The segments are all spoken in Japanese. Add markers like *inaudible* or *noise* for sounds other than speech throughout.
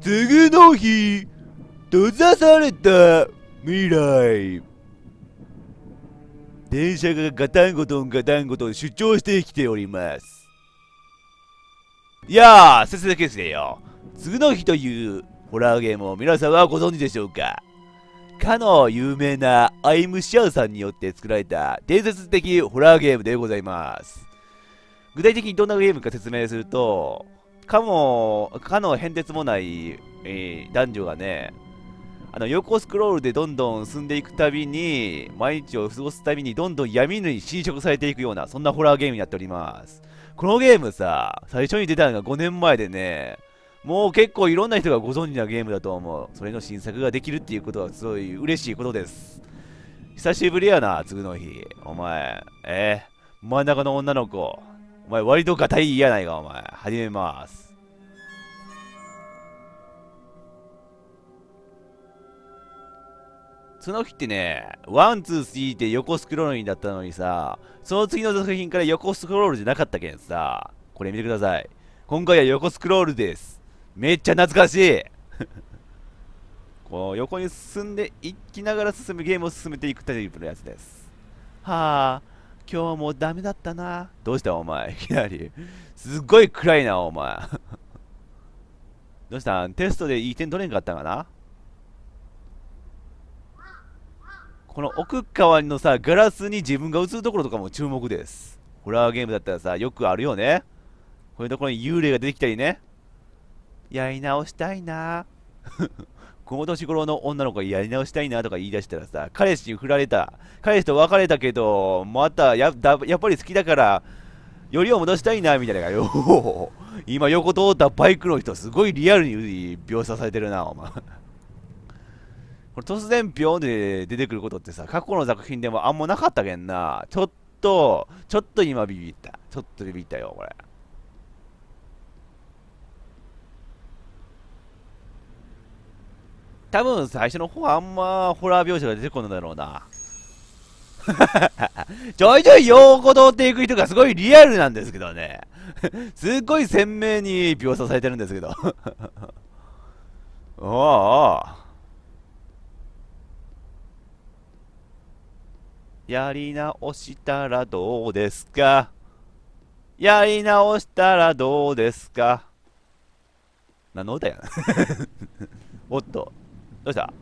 次の日閉ざされた未来電車がガタンゴトンガタンゴトン主張してきておりますいやあ先生だけですよ次の日というホラーゲームを皆さんはご存知でしょうかかの有名なアイムシアウさんによって作られた伝説的ホラーゲームでございます。具体的にどんなゲームか説明すると、かも、かの変哲もない、えー、男女がね、あの横スクロールでどんどん進んでいくたびに、毎日を過ごすたびにどんどん闇に侵食されていくような、そんなホラーゲームになっております。このゲームさ、最初に出たのが5年前でね、もう結構いろんな人がご存知なゲームだと思う。それの新作ができるっていうことはすごい嬉しいことです。久しぶりやな、次の日。お前、えー、真ん中の女の子。お前割とガタイやないか、お前。始めます。その日ってね、ワン、ツー、スリーって横スクロールにだったのにさ、その次の作品から横スクロールじゃなかったけんさ、これ見てください。今回は横スクロールです。めっちゃ懐かしい *laughs* こう、横に進んでいきながら進むゲームを進めていくタイプのやつです。はあ、今日もダメだったな。どうしたお前、いきなり。すっごい暗いな、お前。どうしたテストでいい点取れんかったかなこの奥側のさ、ガラスに自分が映るところとかも注目です。ホラーゲームだったらさ、よくあるよね。こういうところに幽霊が出てきたりね。やり直したいなこの年頃の女の子がやり直したいなとか言い出したらさ、彼氏に振られた。彼氏と別れたけど、またや、やっぱり好きだから、よりを戻したいな、みたいなよ。*laughs* 今横通ったバイクの人、すごいリアルに描写されてるな、お前。これ突然ピョンで出てくることってさ、過去の作品でもあんまなかったけんな。ちょっと、ちょっと今ビビった。ちょっとビビったよ、これ。多分最初の方あんまホラー描写が出てこないだろうな。*laughs* ちょいちょい横語通っていく人がすごいリアルなんですけどね。*laughs* すっごい鮮明に描写されてるんですけど *laughs* おーおー。やり直したらどうですかやり直したらどうですか何の歌や *laughs* おっと、どうした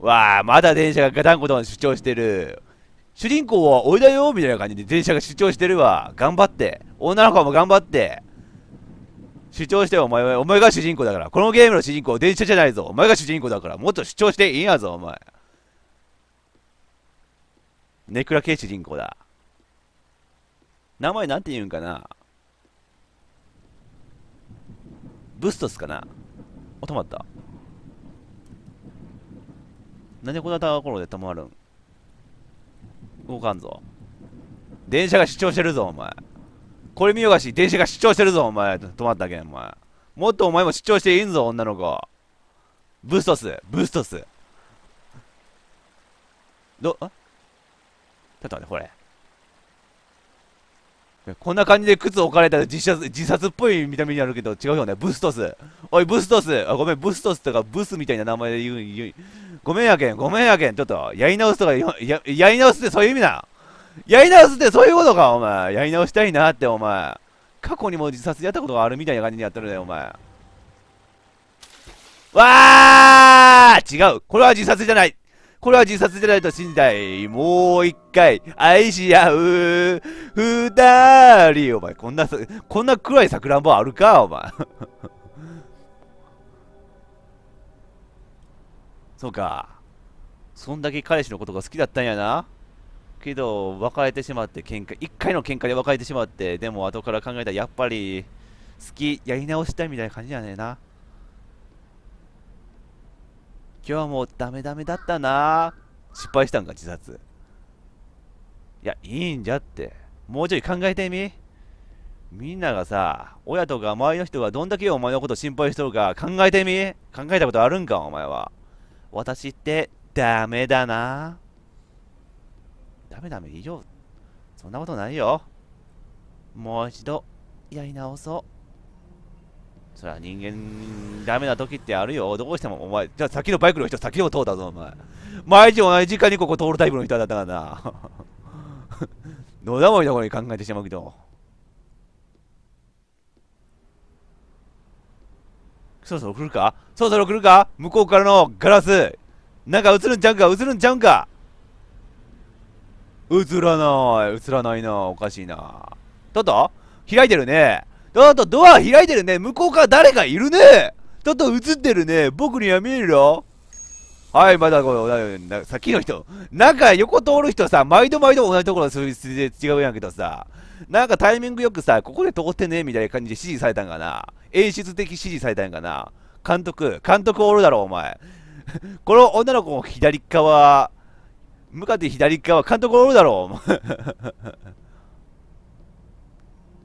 わあ、まだ電車がガタンゴトン主張してる。主人公はおいだよみたいな感じで電車が主張してるわ。頑張って。女の子も頑張って。主張してお前は、お前が主人公だから。このゲームの主人公、電車じゃないぞ。お前が主人公だから。もっと主張していいやぞ、お前。ネクラケイチ銀行だ。名前なんて言うんかなブストスかなお、止まった。なんでこんなところで止まるん動かんぞ。電車が主張してるぞ、お前。これ見よがし、電車が主張してるぞ、お前。止まったけん、お前。もっとお前も主張していいんぞ、女の子。ブストス、ブストス。ど、あょっと待って、これ。こんな感じで靴置かれたら自殺、自殺っぽい見た目になるけど、違うよね。ブストス。おい、ブストス。あ、ごめん、ブストスとかブスみたいな名前で言う、言うごめんやけん、ごめんやけん。ちょっと、やり直すとか、や、やり直すってそういう意味だ。やり直すってそういうことか、お前。やり直したいなって、お前。過去にも自殺やったことがあるみたいな感じにやってるね、お前。わー違うこれは自殺じゃないこれは自殺じゃないと死んだい。もう一回、愛し合う、二人。お前、こんな、こんな暗いさくらんぼあるか、お前。*laughs* そうか。そんだけ彼氏のことが好きだったんやな。けど、別れてしまって、喧嘩、一回の喧嘩で別れてしまって、でも後から考えたら、やっぱり、好き、やり直したいみたいな感じじゃねえな。今日もダメダメだったな失敗したんか自殺いやいいんじゃってもうちょい考えてみみんながさ親とか周りの人がどんだけお前のこと心配しとるか考えてみ考えたことあるんかお前は私ってダメだなダメダメいいよそんなことないよもう一度やり直そうそれは人間ダメな時ってあるよどうしてもお前じゃあ先のバイクの人先を通ったぞお前毎日同じ時間にここ通るタイプの人だったからなどうだもいいとこに考えてしまうけどそろそろ来るかそろそろ来るか向こうからのガラスなんか映るんちゃうか映るんちゃうんか映らない映らないなおかしいなっト開いてるねあとドア開いてるね。向こうから誰かいるね。ちょっと映ってるね。僕には見えるよ。はい、まだこの、さっきの人。なんか横通る人さ、毎度毎度同じところで違うやんけどさ。なんかタイミングよくさ、ここで通ってね、みたいな感じで指示されたんかな。演出的指示されたんかな。監督、監督おるだろ、お前。この女の子も左側、向かって左側、監督おるだろ、お前。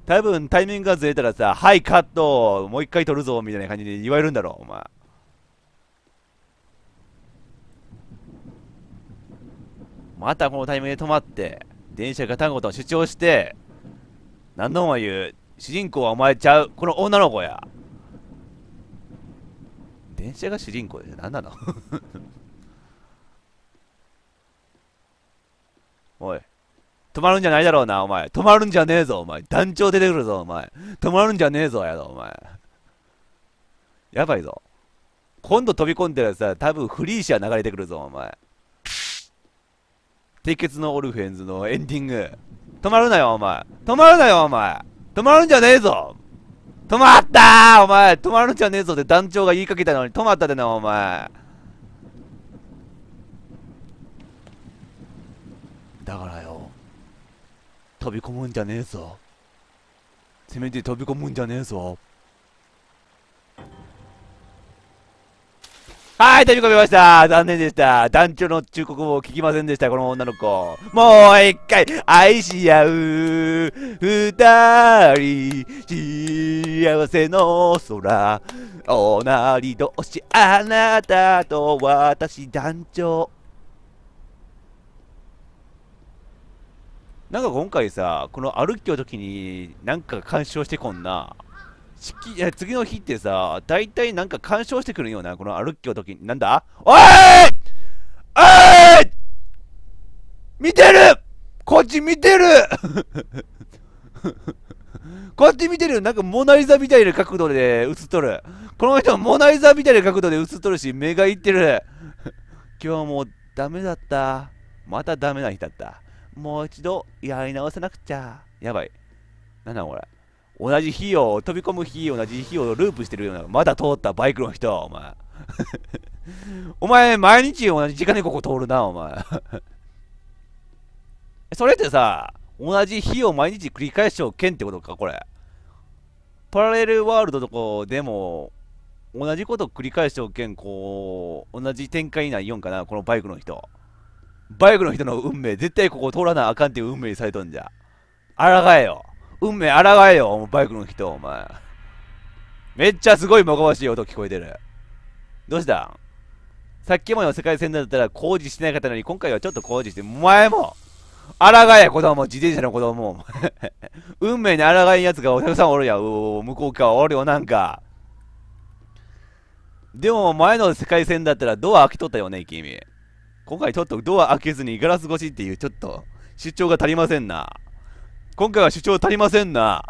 多分タイミングがずれたらさ、はい、カットもう一回取るぞみたいな感じで言われるんだろ、お前。またこのタイミングで止まって、電車が単語と主張して、何度も言う、主人公はお前ちゃう、この女の子や。電車が主人公で何なの止まるんじゃないだろうな、お前。止まるんじゃねえぞ、お前。団長出てくるぞ、お前。止まるんじゃねえぞ、やだ、お前。やばいぞ。今度飛び込んでるさ、多分フリーシア流れてくるぞ、お前。鉄血のオルフェンズのエンディング。止まるなよ、お前。止まるなよ、お前。止まるんじゃねえぞ。止まったーお前止まるんじゃねえぞって団長が言いかけたのに止まったでな、お前。だからよ。飛び込むんじゃねえぞせめて飛び込むんじゃねえぞはい飛び込みました残念でした団長の忠告を聞きませんでしたこの女の子もう一回愛し合う二人幸せの空おなり同士あなたと私団長なんか今回さ、この歩きの時になんか干渉してこんな。式い次の日ってさ、大体なんか干渉してくるような、この歩きの時に。なんだおいおい見てるこっち見てる *laughs* こうやって見てるよ。なんかモナリザみたいな角度で映っとる。この人はモナリザみたいな角度で映っとるし、目がいってる。今日もうダメだった。またダメな日だった。もう一度やり直さなくちゃ。やばい。なんだこれ。同じ日を、飛び込む日、同じ日をループしてるような、まだ通ったバイクの人、お前。*laughs* お前、毎日同じ時間にここ通るな、お前。*laughs* それってさ、同じ日を毎日繰り返しちゃけんってことか、これ。パラレルワールドとかでも、同じこと繰り返しちゃけん、こう、同じ展開にないよんかな、このバイクの人。バイクの人の運命、絶対ここ通らなあかんっていう運命にされとんじゃ。あらがえよ。運命あらがえよ、バイクの人、お前。めっちゃすごいもがましい音聞こえてる。どうしたさっきまでの世界戦だったら工事してなかったのに、今回はちょっと工事して、お前もあらがえ、子供、自転車の子供。*laughs* 運命にあらがえんやつがお客さんおるやん。向こう側おるよ、なんか。でも前の世界戦だったらドア開きとったよね、君。今回ちょっとドア開けずにガラス越しっていうちょっと主張が足りませんな。今回は主張足りませんな。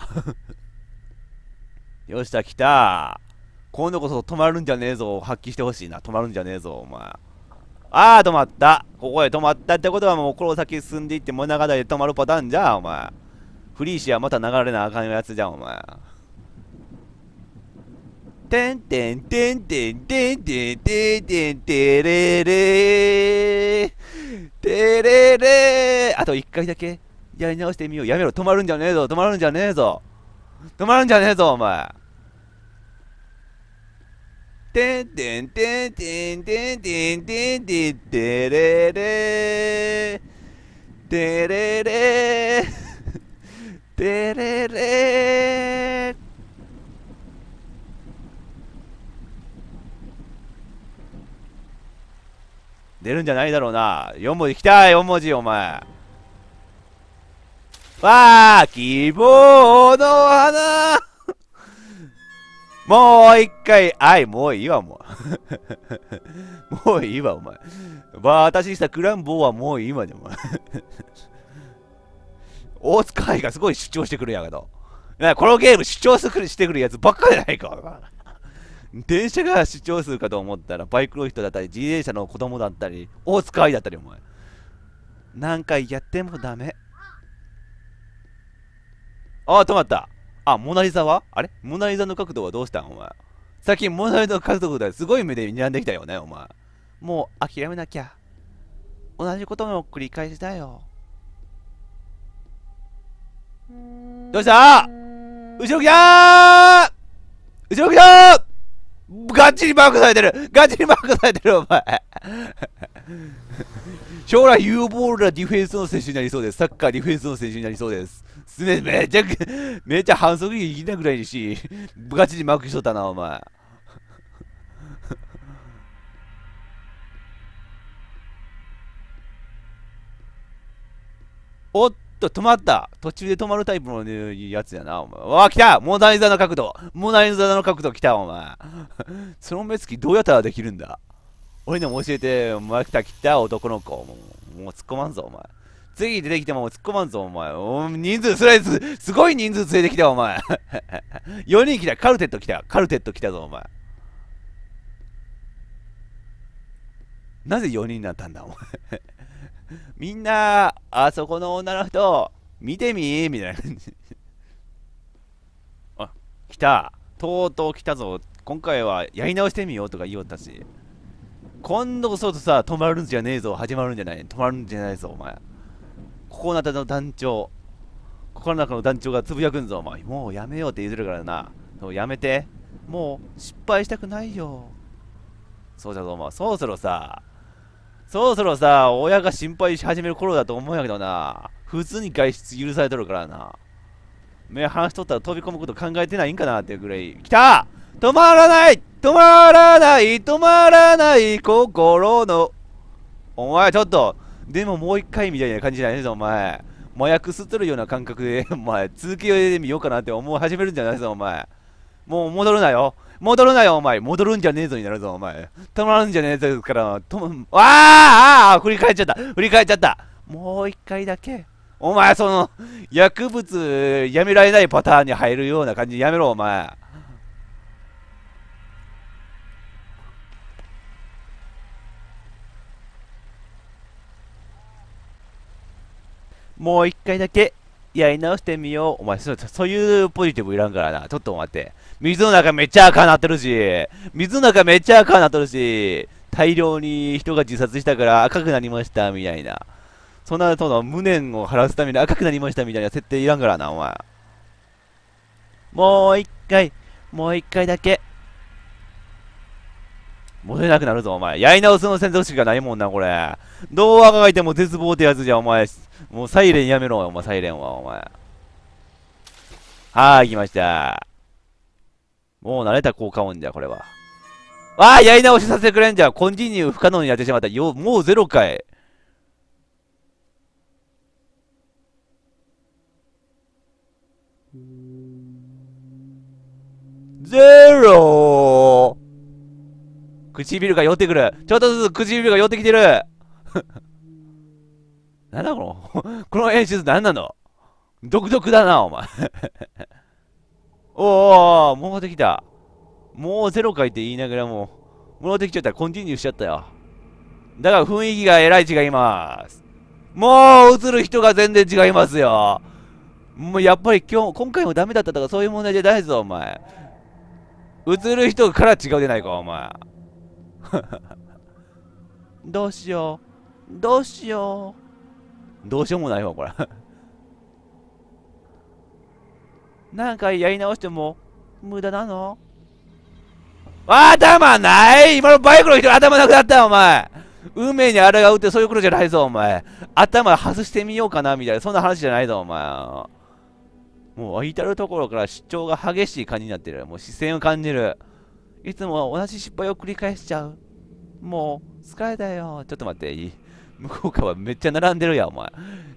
*laughs* よっしゃ、来た。今度こそ止まるんじゃねえぞ。発揮してほしいな。止まるんじゃねえぞ、お前。ああ、止まった。ここへ止まったってことはもうこの先進んでいって物語で止まるパターンじゃ、お前。フリーシアまた流れなあかんやつじゃん、お前。てんてんてんてんてんてんてんてんてれれてれれあと一回だけやり直してみようやめろ止まるんじゃねえぞ止まるんじゃねえぞ止まるんじゃねえぞお前てんてんてんてんてんてんてんてんてれれてれれてれれ出るんじゃないだろうな。4文字来た !4 文字、お前。わあ希望の花 *laughs* もう一回、あい、もういいわ、もう。*laughs* もういいわ、お前。私さ、クランボーはもういいわ、ね、お前。*laughs* 大塚愛がすごい主張してくるやけど。このゲーム主張してくるやつばっかじゃないか。電車が視聴数かと思ったら、バイクの人だったり、自転車の子供だったり、大塚いだったり、お前。何回やってもダメ。あ、止まった。あ、モナリザはあれモナリザの角度はどうしたんお前。最近モナリザの角度ですごい目で睨んできたよね、お前。もう諦めなきゃ。同じことの繰り返しだよ。どうした後ろ来たー後ろ来たーガチにマークされてるガチにマークされてるお前 *laughs* 将来有望なディフェンスの選手になりそうです。サッカーディフェンスの選手になりそうです。すめ、めちゃく、めちゃ反則にきなぐらいにし、ガチにマークしとったな、お前。*laughs* おっと止まった。途中で止まるタイプのやつやな、お前。わ来たモナリザの角度モナリザの角度来た、お前。*laughs* その目つきどうやったらできるんだ俺にも教えて、お前来た来た男の子。もう、もう突っ込まんぞ、お前。次出てきても突っ込まんぞ、お前。お人数スライス、すごい人数連れてきた、お前。4 *laughs* 人来た、カルテット来た、カルテット来たぞ、お前。なぜ4人になったんだ、お前。*laughs* みんな、あそこの女の人、見てみみたいな感じ。*laughs* あ、来た。とうとう来たぞ。今回はやり直してみようとか言おったし。今度こそとさ、止まるんじゃねえぞ。始まるんじゃない。止まるんじゃないぞ、お前。ここの中の団長。ここの中の団長がつぶやくんぞ、お前。もうやめようって言うてるからな。もうやめて。もう失敗したくないよ。そうじゃぞ、お前。そろそろさ、そろそろさ、親が心配し始める頃だと思うんやけどな。普通に外出許されとるからな。目離しとったら飛び込むこと考えてないんかなっていうぐらい。来た止まらない止まらない止まらない心の。お前ちょっと、でももう一回みたいな感じじゃないぞ、お前。麻薬吸っとるような感覚で、お前、続きを入れてみようかなって思い始めるんじゃないぞ、お前。もう戻るなよ。戻るなよ、お前。戻るんじゃねえぞになるぞ、お前。止まるんじゃねえぞから、とわあああ振り返っちゃった振り返っちゃったもう一回だけ。お前、その、薬物やめられないパターンに入るような感じやめろ、お前。もう一回だけやり直してみよう。お前そ、そういうポジティブいらんからな。ちょっと待って。水の中めっちゃ赤なってるし、水の中めっちゃ赤なってるし、大量に人が自殺したから赤くなりました、みたいな。そんな、その、無念を晴らすために赤くなりました、みたいな設定いらんからな、お前。もう一回、もう一回だけ。戻れなくなるぞ、お前。やり直すの選択肢がないもんな、これ。どうあがいても絶望ってやつじゃ、お前。もうサイレンやめろ、お前、サイレンは、お前。はい、来ました。もう慣れた効果音じゃ、これは。わあやり直しさせてくれんじゃんコンティニュー不可能になってしまった。よ、もうゼロかい。ゼロ唇が寄ってくる。ちょっとずつ唇が寄ってきてる。*laughs* なんだこの、*laughs* この演出何なの独特だな、お前 *laughs* おお、戻ってきた。もうゼロ回って言いながらも、戻ってきちゃったらコンティニューしちゃったよ。だから雰囲気がえらい違います。もう映る人が全然違いますよ。もうやっぱり今日、今回もダメだったとかそういう問題じゃないぞ、お前。映る人から違うでないか、お前。*laughs* どうしよう。どうしよう。どうしようもないわ、これ何回やり直しても無駄なの頭ない今のバイクの人頭なくなったお前運命にあがうってそういうことじゃないぞお前頭外してみようかなみたいなそんな話じゃないぞお前もう至るところから主張が激しい感じになってるもう視線を感じるいつも同じ失敗を繰り返しちゃうもう疲れたよちょっと待っていい向こう側めっちゃ並んでるやんお前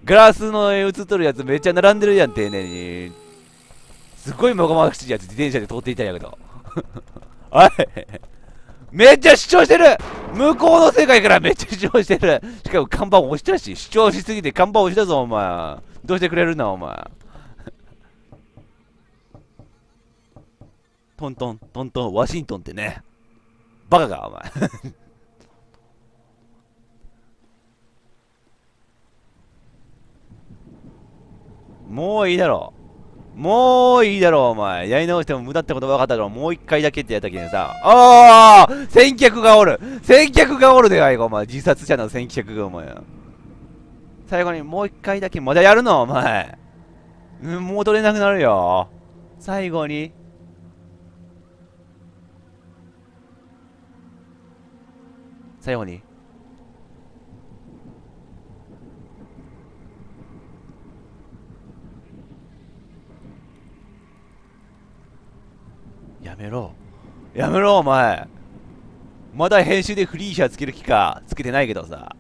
ガラスの映っとるやつめっちゃ並んでるやん丁寧にすごいもがまがしいやつ自転車で通っていたんやけど *laughs* おいめっちゃ主張してる向こうの世界からめっちゃ主張してるしかも看板押したし主張しすぎて看板押したぞお前どうしてくれるなお前 *laughs* トントントントンワシントンってねバカかお前 *laughs* もういいだろもういいだろ、お前。やり直しても無駄ってこと分かっただろ。もう一回だけってやったけんさ。ああ先客がおる先客がおるでかいか、お前。自殺者の先客が、お前。最後にもう一回だけ、まだやるの、お前。う戻れなくなるよ。最後に。最後に。やめろお前まだ編集でフリーシャーつける気かつけてないけどさ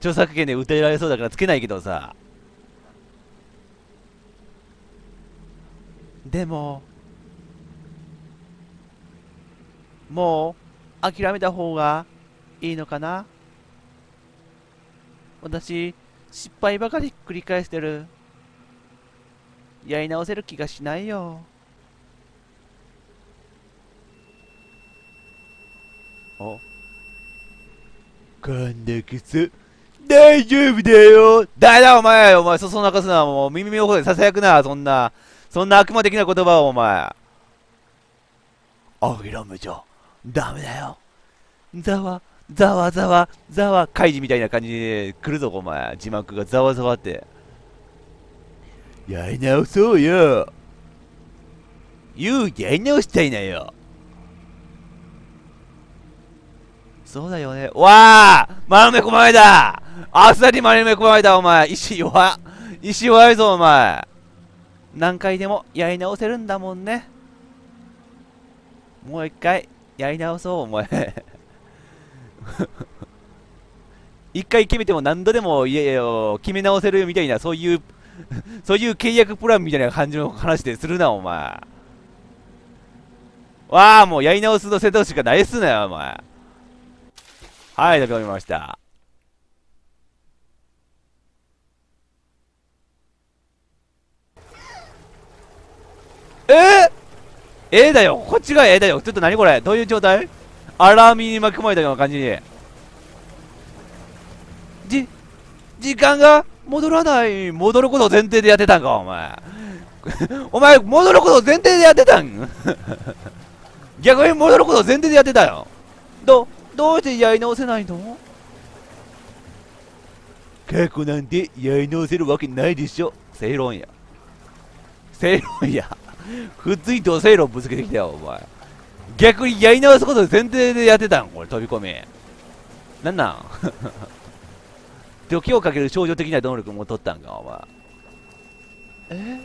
著作権で歌えられそうだからつけないけどさでももう諦めた方がいいのかな私失敗ばかり繰り返してるやり直せる気がしないよあ神田キス大丈夫だよ誰だお前お前そそ泣なかすなもう耳の方でささやくなそんなそんな悪魔的な言葉をお前諦めちゃダメだよざわざわざわざわ怪事みたいな感じで来るぞお前字幕がざわざわってやり直そうよ言うやり直したいなよそうだよね。わあ丸め込まれだあっさり丸め込まれだ、お前石弱石弱いぞ、お前何回でもやり直せるんだもんね。もう一回、やり直そう、お前。*laughs* 一回決めても何度でも、いやいや、決め直せるみたいな、そういう *laughs* そういう契約プランみたいな感じの話でするな、お前。わあ、もうやり直すの瀬戸しかないっすなよ、お前。はい、飛び込みました。えー、えー、だよこっちがええだよちょっと何これどういう状態アラーミに巻き込まれたような感じに。じ、時間が戻らない。戻ることを前提でやってたんか、お前。*laughs* お前、戻ることを前提でやってたん *laughs* 逆に戻ることを前提でやってたよ。どうどうしてやり直せないの過去なんてやり直せるわけないでしょ正論や正論や普通に土正論ぶつけてきたよお前逆にやり直すこと前提でやってたんこれ飛び込みなんなん時をかける少女的な能力も取ったんかお前え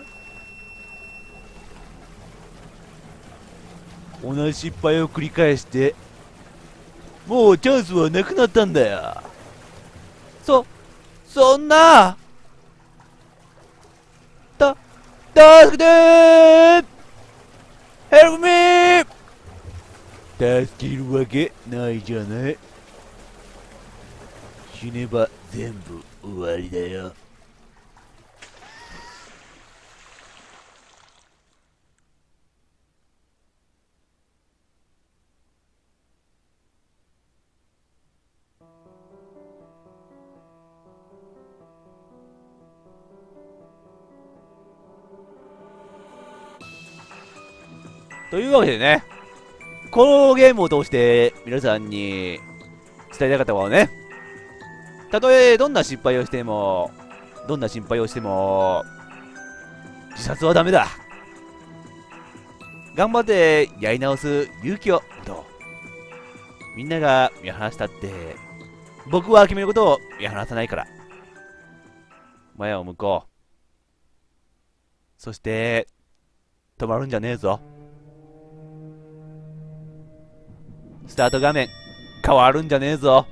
同じ失敗を繰り返してもうチャンスはなくなったんだよそそんなた助けてーヘルプミー助けるわけないじゃない死ねば全部終わりだよというわけでね、このゲームを通して皆さんに伝えたかったことはね、たとえどんな失敗をしても、どんな心配をしても、自殺はダメだ。頑張ってやり直す勇気を持とう。みんなが見放したって、僕は決めることを見放さないから。前を向こう。そして、止まるんじゃねえぞ。スタート画面変わるんじゃねえぞ